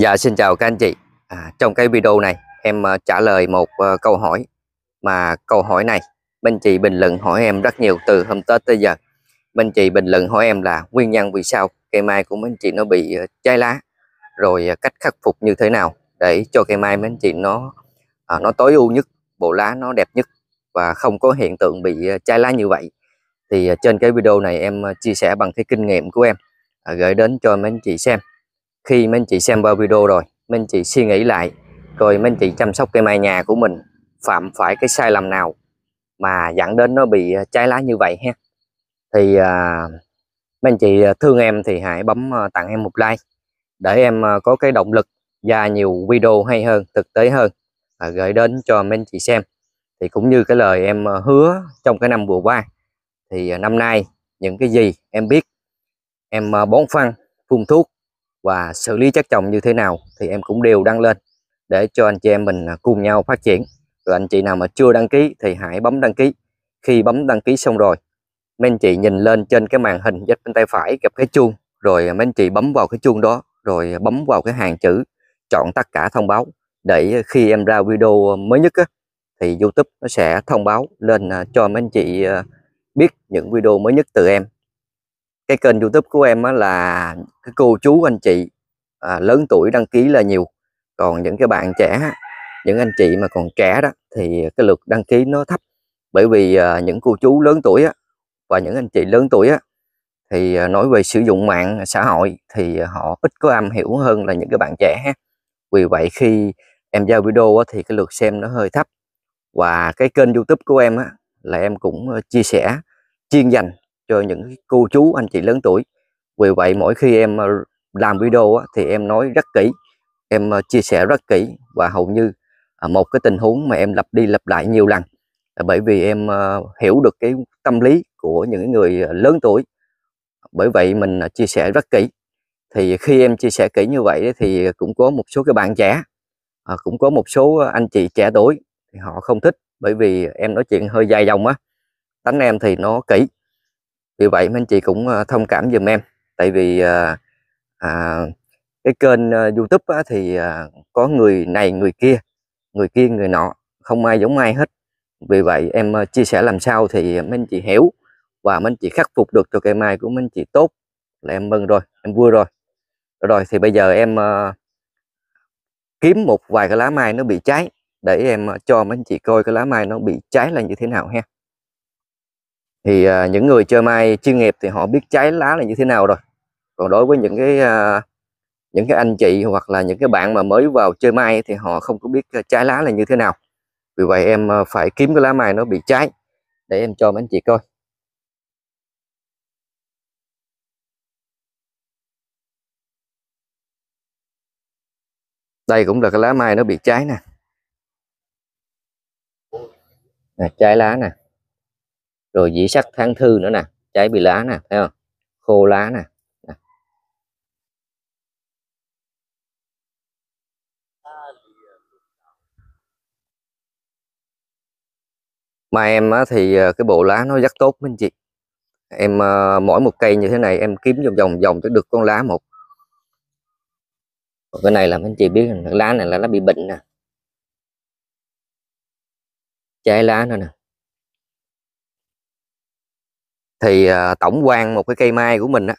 Dạ xin chào các anh chị à, Trong cái video này em uh, trả lời một uh, câu hỏi Mà câu hỏi này Minh chị bình luận hỏi em rất nhiều từ hôm Tết tới giờ Minh chị bình luận hỏi em là nguyên nhân vì sao cây mai của Minh chị nó bị uh, cháy lá Rồi uh, cách khắc phục như thế nào Để cho cây mai Minh chị nó uh, nó tối ưu nhất Bộ lá nó đẹp nhất Và không có hiện tượng bị uh, cháy lá như vậy Thì uh, trên cái video này em uh, chia sẻ bằng cái kinh nghiệm của em uh, Gửi đến cho mấy anh chị xem khi mấy anh chị xem qua video rồi mấy anh chị suy nghĩ lại rồi mấy anh chị chăm sóc cây mai nhà của mình phạm phải cái sai lầm nào mà dẫn đến nó bị ờ, trái lá như vậy ha thì à, ờ, mấy anh chị ờ, thương em thì hãy bấm tặng em một like để em có cái động lực ra nhiều video hay hơn thực tế hơn à, gửi đến cho mấy anh chị xem thì cũng như cái lời em hứa trong cái năm vừa qua thì năm nay những cái gì em biết em bón phân phun thuốc và xử lý chất trồng như thế nào thì em cũng đều đăng lên để cho anh chị em mình à, cùng nhau phát triển rồi anh chị nào mà chưa đăng ký thì hãy bấm đăng ký khi bấm đăng ký xong rồi mấy anh chị nhìn lên trên cái màn hình dắt bên tay phải gặp cái chuông rồi mấy anh chị bấm vào cái chuông đó rồi bấm vào cái hàng chữ chọn tất cả thông báo để khi em ra video mới nhất á, thì YouTube nó sẽ thông báo lên à, cho mấy anh chị à, biết những video mới nhất từ em cái kênh youtube của em á, là cái cô chú anh chị à, lớn tuổi đăng ký là nhiều còn những cái bạn trẻ những anh chị mà còn trẻ đó thì cái lượt đăng ký nó thấp bởi vì à, những cô chú lớn tuổi á, và những anh chị lớn tuổi á, thì à, nói về sử dụng mạng xã hội thì họ ít có am hiểu hơn là những cái bạn trẻ vì vậy khi em giao video á, thì cái lượt xem nó hơi thấp và cái kênh youtube của em á, là em cũng ờ, chia sẻ chuyên dành cho những cô chú anh chị lớn tuổi vì vậy mỗi khi em ờ, làm video thì em nói rất kỹ em ờ, chia sẻ rất kỹ và hầu như à, một cái tình huống mà em lặp đi lặp lại nhiều lần bởi vì em ờ, hiểu được cái tâm lý của những người lớn tuổi bởi vậy mình chia sẻ rất kỹ thì khi em chia sẻ kỹ như vậy thì cũng có một số cái bạn trẻ cũng có một số anh chị trẻ tuổi thì họ không thích bởi vì em nói chuyện hơi dài dòng á tánh em thì nó kỹ vì vậy mấy anh chị cũng ờ, thông cảm dùm em tại vì à, à, cái kênh ờ, youtube á, thì à, có người này người kia người kia người nọ không ai giống ai hết vì vậy em chia sẻ làm sao thì mấy anh chị hiểu và mấy anh chị khắc phục được cho cây mai của mấy anh chị tốt là em mừng rồi em vui rồi rồi, thì bây giờ em uh, kiếm một vài cái lá mai nó bị cháy để em cho mấy anh chị coi cái lá mai nó bị cháy là như thế nào ha thì à, những người chơi mai chuyên nghiệp thì họ biết trái lá là như thế nào rồi còn đối với những cái à, những cái anh chị hoặc là những cái bạn mà mới vào chơi mai thì họ không có biết à, trái lá là như thế nào vì vậy em à, phải kiếm cái lá mai nó bị trái để em cho mấy anh chị coi đây cũng là cái lá mai nó bị trái nè, nè trái lá nè rồi dĩ sắc tháng thư nữa nè trái bị lá nè thấy không khô lá nè mai em thì ờ, cái bộ lá nó rất tốt minh chị em ờ, mỗi một cây như thế này em kiếm vòng vòng vòng cho được con lá một còn cái này là anh chị biết lá này là nó bị bệnh nè trái lá nữa nè thì ờ, tổng quan một cái cây mai của mình á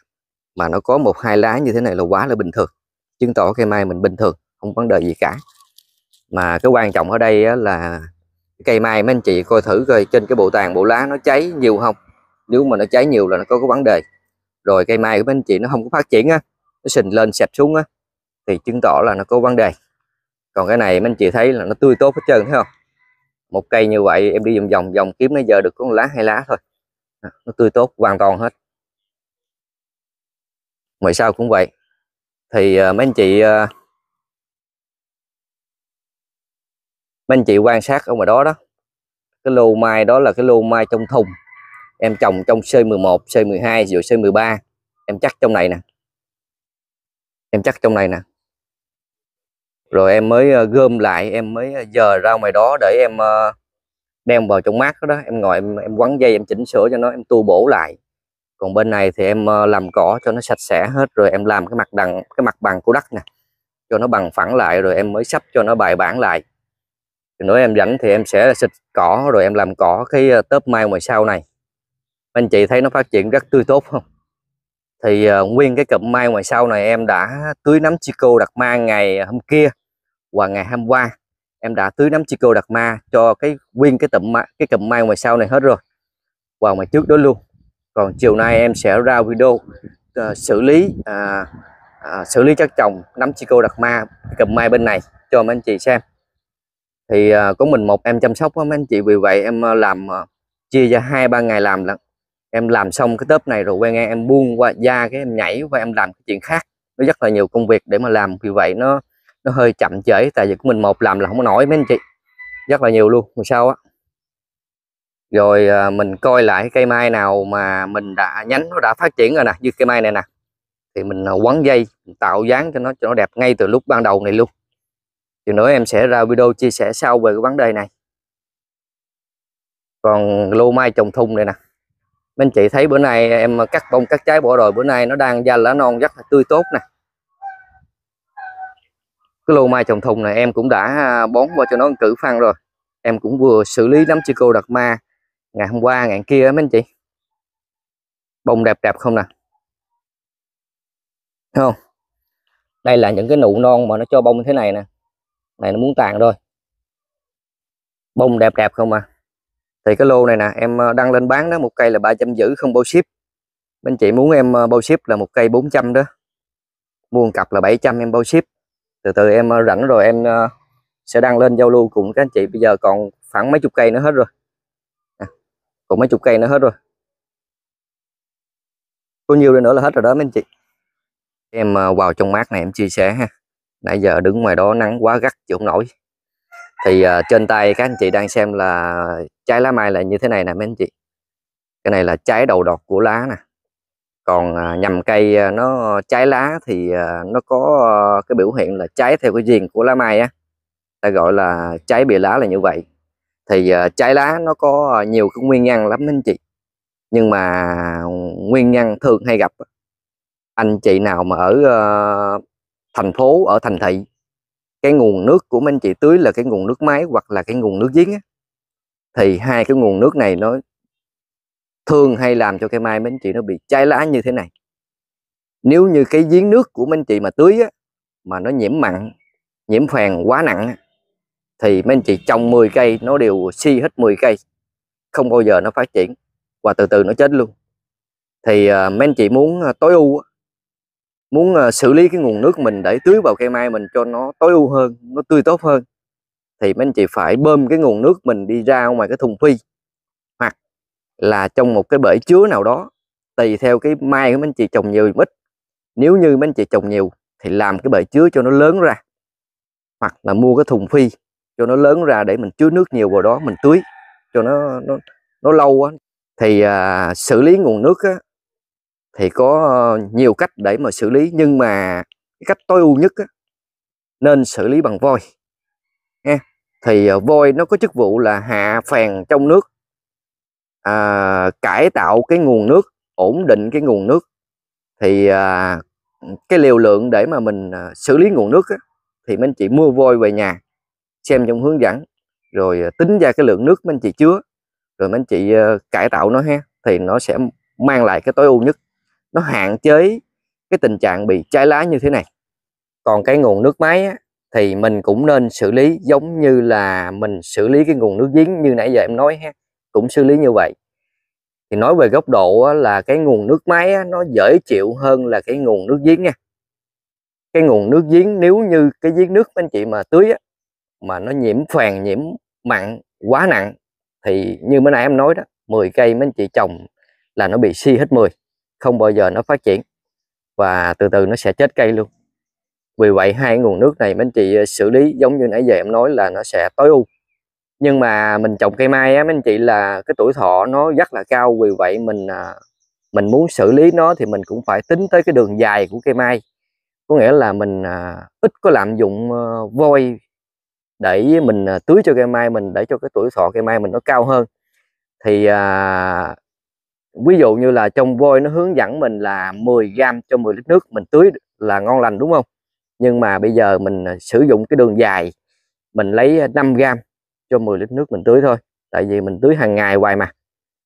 mà nó có một hai lá như thế này là quá là bình thường chứng tỏ cây mai mình bình thường không vấn đề gì cả mà cái quan trọng ở đây á, là cây mai mấy anh chị coi thử coi trên cái bộ tàn bộ lá nó cháy nhiều không nếu mà nó cháy nhiều là nó có cái vấn đề rồi cây mai của mấy anh chị nó không có phát triển á nó sình lên sẹp xuống á thì chứng tỏ là nó có vấn đề còn cái này mấy anh chị thấy là nó tươi tốt hết trơn thấy không một cây như vậy em đi vòng vòng vòng kiếm nó giờ được có một lá hai lá thôi nó tươi tốt hoàn toàn hết mọi sao cũng vậy thì uh, mấy anh chị uh, mấy anh chị quan sát ở ngoài đó đó cái lô mai đó là cái lô mai trong thùng em trồng trong C11 C12 rồi C13 em chắc trong này nè em chắc trong này nè rồi em mới ờ, gom lại em mới giờ ra ngoài đó để em uh, đem vào trong mát đó, em ngồi em em quấn dây em chỉnh sửa cho nó em tu bổ lại còn bên này thì em ờ, làm cỏ cho nó sạch sẽ hết rồi em làm cái mặt đằng cái mặt bằng của đất nè cho nó bằng phẳng lại rồi em mới sắp cho nó bài bản lại thì nữa em rảnh thì em sẽ xịt cỏ rồi em làm cỏ cái ờ, tớp mai ngoài sau này anh chị thấy nó phát triển rất tươi tốt không thì uh, nguyên cái cụm mai ngoài sau này em đã tưới nấm chico đặt ma ngày hôm kia và ngày hôm qua em đã tưới nấm chico đặc ma cho cái nguyên cái tụm cái cụm mai ngoài sau này hết rồi vào ngoài trước đó luôn còn chiều nay em sẽ ra video uh, xử lý uh, uh, xử lý các trồng nấm chico đặc ma cụm mai bên này cho mấy anh chị xem thì uh, có mình một em chăm sóc đó, mấy anh chị vì vậy em ờ, làm uh, chia ra hai ba ngày làm là em làm xong cái tớp này rồi quen nghe em buông qua da cái em nhảy và em làm cái chuyện khác nó rất là nhiều công việc để mà làm vì vậy nó nó hơi chậm trễ tại vì của mình một làm là không có nổi mấy anh chị rất là nhiều luôn mà sao á rồi à, mình coi lại cây mai nào mà mình đã nhánh nó đã phát triển rồi nè như cây mai này nè thì mình à, quấn dây mình tạo dáng cho nó cho nó đẹp ngay từ lúc ban đầu này luôn thì nữa em sẽ ra video chia sẻ sau về cái vấn đề này còn lô mai trồng thùng này nè mấy anh chị thấy bữa nay em cắt bông cắt trái bỏ rồi bữa nay nó đang ra lá non rất là tươi tốt nè cái lô mai trồng thùng này em cũng đã à, bón qua cho nó cử phân rồi em cũng vừa xử lý nấm chico đặc ma ngày hôm qua ngày kia mấy anh chị bông đẹp đẹp không nè không đây là những cái nụ non mà nó cho bông như thế này nè này nó muốn tàn rồi bông đẹp đẹp không à thì cái lô này nè em à, đăng lên bán đó một cây là ba trăm rưỡi không bao ship bên chị muốn em à, bao ship là một cây 400 đó mua một cặp là 700 em bao ship từ từ em ờ, rảnh rồi em ờ, sẽ đăng lên giao lưu cùng các anh chị bây giờ còn khoảng mấy chục cây nữa hết rồi à, còn mấy chục cây nữa hết rồi có đây nữa là hết rồi đó mấy anh chị em ờ, vào trong mát này em chia sẻ ha nãy giờ đứng ngoài đó nắng quá gắt chịu không nổi thì uh, trên tay các anh chị đang xem là trái lá mai là như thế này nè mấy anh chị cái này là trái đầu đọt của lá nè còn à, nhầm cây à, nó trái lá thì à, nó có ờ, cái biểu hiện là trái theo cái diền của lá mai á ta gọi là trái bị lá là như vậy thì trái lá nó có nhiều cái nguyên nhân lắm anh chị nhưng mà nguyên nhân thường hay gặp anh chị nào mà ở ờ, thành phố ở thành thị cái nguồn nước của mấy anh chị tưới là cái nguồn nước máy hoặc là cái nguồn nước giếng á thì hai cái nguồn nước này nó thường hay làm cho cây mai mấy anh chị nó bị chai lá như thế này nếu như cái giếng nước của mấy anh chị mà tưới á, mà nó nhiễm mặn nhiễm phèn quá nặng thì mấy anh chị trồng 10 cây nó đều si hết 10 cây không bao giờ nó phát triển và từ từ nó chết luôn thì uh, mấy anh chị muốn ờ, tối ưu muốn uh, xử lý cái nguồn nước mình để tưới vào cây mai mình cho nó tối ưu hơn nó tươi tốt hơn thì mấy anh chị phải bơm cái nguồn nước mình đi ra ngoài cái thùng phi là trong một cái bể chứa nào đó tùy theo cái mai của mấy anh chị trồng nhiều ít nếu như mấy anh chị trồng nhiều thì làm cái bể chứa cho nó lớn ra hoặc là mua cái thùng phi cho nó lớn ra để mình chứa nước nhiều vào đó mình tưới cho nó nó nó lâu á thì à, xử lý nguồn nước á, thì có ờ, nhiều cách để mà xử lý nhưng mà cái cách tối ưu nhất á, nên xử lý bằng voi nha thì à, voi nó có chức vụ là hạ phèn trong nước à, cải tạo cái nguồn nước ổn định cái nguồn nước thì à, cái liều lượng để mà mình à, xử lý nguồn nước á, thì mấy anh chị mua vôi về nhà xem trong hướng dẫn rồi à, tính ra cái lượng nước mấy anh chị chứa rồi mấy anh chị à, cải tạo nó ha thì nó sẽ mang lại cái tối ưu nhất nó hạn chế cái tình trạng bị trái lá như thế này còn cái nguồn nước máy á, thì mình cũng nên xử lý giống như là mình xử lý cái nguồn nước giếng như nãy giờ em nói ha cũng xử lý như vậy thì nói về góc độ là cái nguồn nước máy nó dễ chịu hơn là cái nguồn nước giếng nha cái nguồn nước giếng nếu như cái giếng nước anh chị mà tưới á, mà nó nhiễm phèn nhiễm mặn quá nặng thì như bữa nãy em nói đó 10 cây mấy anh chị trồng là nó bị si hết 10 không bao giờ nó phát triển và từ từ nó sẽ chết cây luôn vì vậy hai nguồn nước này mấy anh chị ờ, xử lý giống như nãy giờ em nói là nó sẽ tối ưu nhưng mà mình trồng cây mai á mấy anh chị là cái tuổi thọ nó rất là cao vì vậy mình à, mình muốn xử lý nó thì mình cũng phải tính tới cái đường dài của cây mai có nghĩa là mình à, ít có lạm dụng ờ, vôi để mình à, tưới cho cây mai mình để cho cái tuổi thọ cây mai mình nó cao hơn thì à, ví dụ như là trong vôi nó hướng dẫn mình là 10 gram cho 10 lít nước mình tưới là ngon lành đúng không nhưng mà bây giờ mình sử dụng cái đường dài mình lấy 5 gram cho 10 lít nước mình tưới thôi tại vì mình tưới hàng ngày hoài mà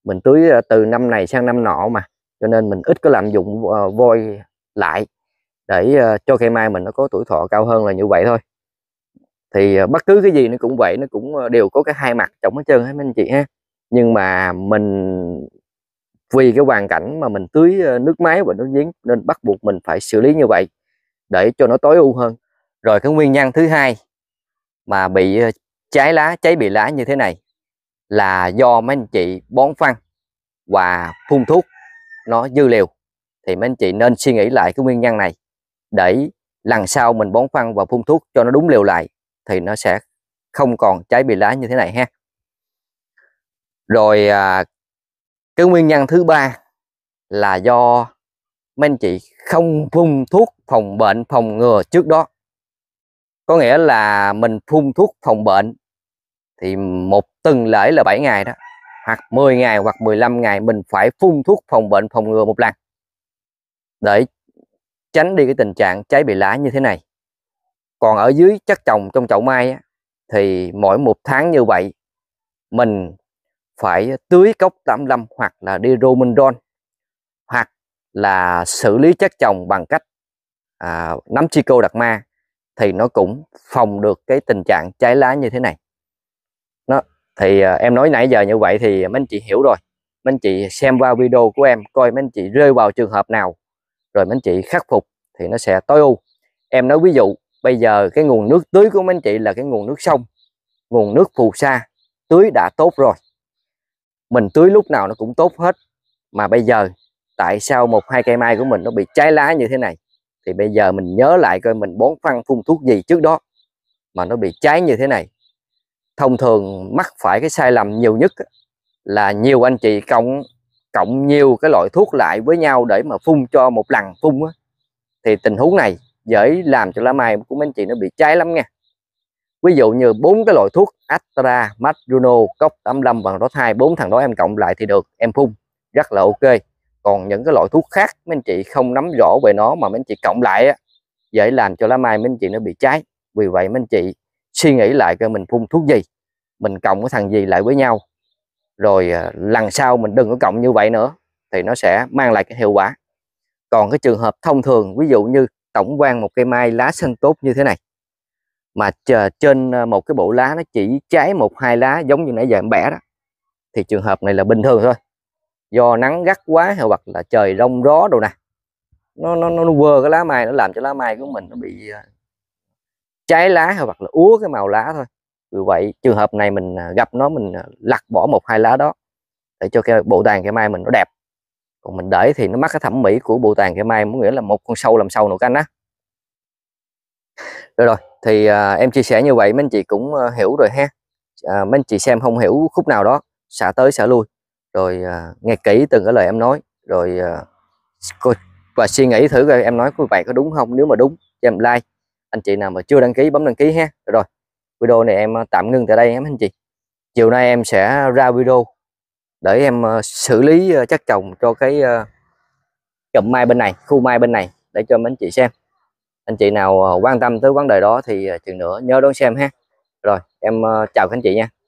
mình tưới ờ, từ năm này sang năm nọ mà cho nên mình ít có lạm dụng ờ, vôi lại để ờ, cho cây mai mình nó có tuổi thọ cao hơn là như vậy thôi thì bất cứ cái gì nó cũng vậy nó cũng đều có cái hai mặt trọng hết trơn hết anh chị ha nhưng mà mình vì cái hoàn cảnh mà mình tưới nước máy và nước giếng nên bắt buộc mình phải xử lý như vậy để cho nó tối ưu hơn rồi cái nguyên nhân thứ hai mà bị cháy lá cháy bị lá như thế này là do mấy anh chị bón phân và phun thuốc nó dư liều thì mấy anh chị nên suy nghĩ lại cái nguyên nhân này để lần sau mình bón phân và phun thuốc cho nó đúng liều lại thì nó sẽ không còn cháy bị lá như thế này ha rồi à, cái nguyên nhân thứ ba là do mấy anh chị không phun thuốc phòng bệnh phòng ngừa trước đó có nghĩa là mình phun thuốc phòng bệnh thì một tuần lễ là 7 ngày đó hoặc 10 ngày hoặc 15 ngày mình phải phun thuốc phòng bệnh phòng ngừa một lần để tránh đi cái tình trạng cháy bị lá như thế này còn ở dưới chất trồng trong chậu mai thì mỗi một tháng như vậy mình phải tưới cốc 85 hoặc là đi romindon hoặc là xử lý chất trồng bằng cách à, nắm chi cô đặc ma thì nó cũng phòng được cái tình trạng cháy lá như thế này thì à, em nói nãy giờ như vậy thì mấy anh chị hiểu rồi mấy anh chị xem qua video của em coi mấy anh chị rơi vào trường hợp nào rồi mấy anh chị khắc phục thì nó sẽ tối ưu em nói ví dụ bây giờ cái nguồn nước tưới của mấy anh chị là cái nguồn nước sông nguồn nước phù sa tưới đã tốt rồi mình tưới lúc nào nó cũng tốt hết mà bây giờ tại sao một hai cây mai của mình nó bị cháy lá như thế này thì bây giờ mình nhớ lại coi mình bón phân phun thuốc gì trước đó mà nó bị cháy như thế này thông thường mắc phải cái sai lầm nhiều nhất là nhiều anh chị cộng cộng nhiều cái loại thuốc lại với nhau để mà phun cho một lần phun á, thì tình huống này dễ làm cho lá mai của mấy anh chị nó bị cháy lắm nha ví dụ như bốn cái loại thuốc Astra, Maruno, Cốc 85 và đó hai bốn thằng đó em cộng lại thì được em phun rất là ok còn những cái loại thuốc khác mấy anh chị không nắm rõ về nó mà mấy anh chị cộng lại á, dễ làm cho lá mai mấy anh chị nó bị cháy vì vậy mấy anh chị suy nghĩ lại coi mình phun thuốc gì mình cộng cái thằng gì lại với nhau rồi ờ, lần sau mình đừng có cộng như vậy nữa thì nó sẽ mang lại cái hiệu quả còn cái trường hợp thông thường ví dụ như tổng quan một cây mai lá xanh tốt như thế này mà trên ờ, một cái bộ lá nó chỉ cháy một hai lá giống như nãy giờ em bẻ đó thì trường hợp này là bình thường thôi do nắng gắt quá hoặc là trời rông gió đồ nè nó nó nó quơ cái lá mai nó làm cho lá mai của mình nó bị ờ, trái lá hoặc là úa cái màu lá thôi vì vậy trường hợp này mình à, gặp nó mình à, lặt bỏ một hai lá đó để cho cái bộ tàn cây mai mình nó đẹp còn mình để thì nó mắc cái thẩm mỹ của bộ tàn cây mai có nghĩa là một con sâu làm sâu nổi canh á rồi rồi thì à, em chia sẻ như vậy mấy anh chị cũng à, hiểu rồi ha à, mấy anh chị xem không hiểu khúc nào đó xả tới xả lui rồi à, nghe kỹ từng cái lời em nói rồi à, và suy nghĩ thử coi em nói của bạn có đúng không nếu mà đúng cho em like anh chị nào mà chưa đăng ký bấm đăng ký ha rồi video này em à, tạm ngưng tại đây em anh chị chiều nay em sẽ ra video để em à, xử lý à, chất trồng cho cái cụm mai bên này khu mai bên này để cho anh chị xem anh chị nào quan tâm tới vấn đề đó thì chừng nữa nhớ đón xem ha rồi em chào các anh chị nha